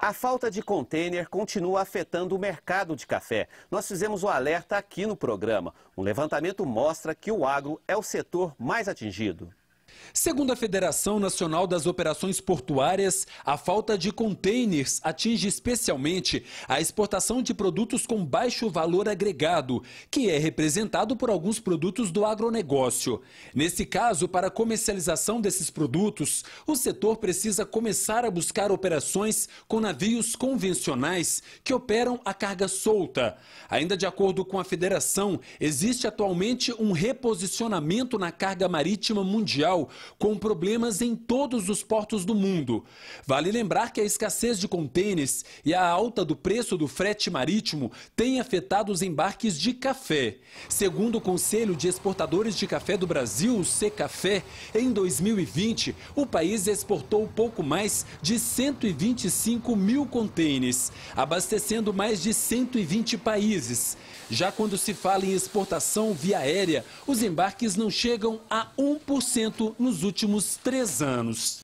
A falta de contêiner continua afetando o mercado de café. Nós fizemos o um alerta aqui no programa. Um levantamento mostra que o agro é o setor mais atingido. Segundo a Federação Nacional das Operações Portuárias, a falta de containers atinge especialmente a exportação de produtos com baixo valor agregado, que é representado por alguns produtos do agronegócio. Nesse caso, para a comercialização desses produtos, o setor precisa começar a buscar operações com navios convencionais que operam a carga solta. Ainda de acordo com a Federação, existe atualmente um reposicionamento na carga marítima mundial com problemas em todos os portos do mundo. Vale lembrar que a escassez de contêineres e a alta do preço do frete marítimo têm afetado os embarques de café. Segundo o Conselho de Exportadores de Café do Brasil, o Secafé, em 2020, o país exportou pouco mais de 125 mil contêineres, abastecendo mais de 120 países. Já quando se fala em exportação via aérea, os embarques não chegam a 1% nos últimos três anos.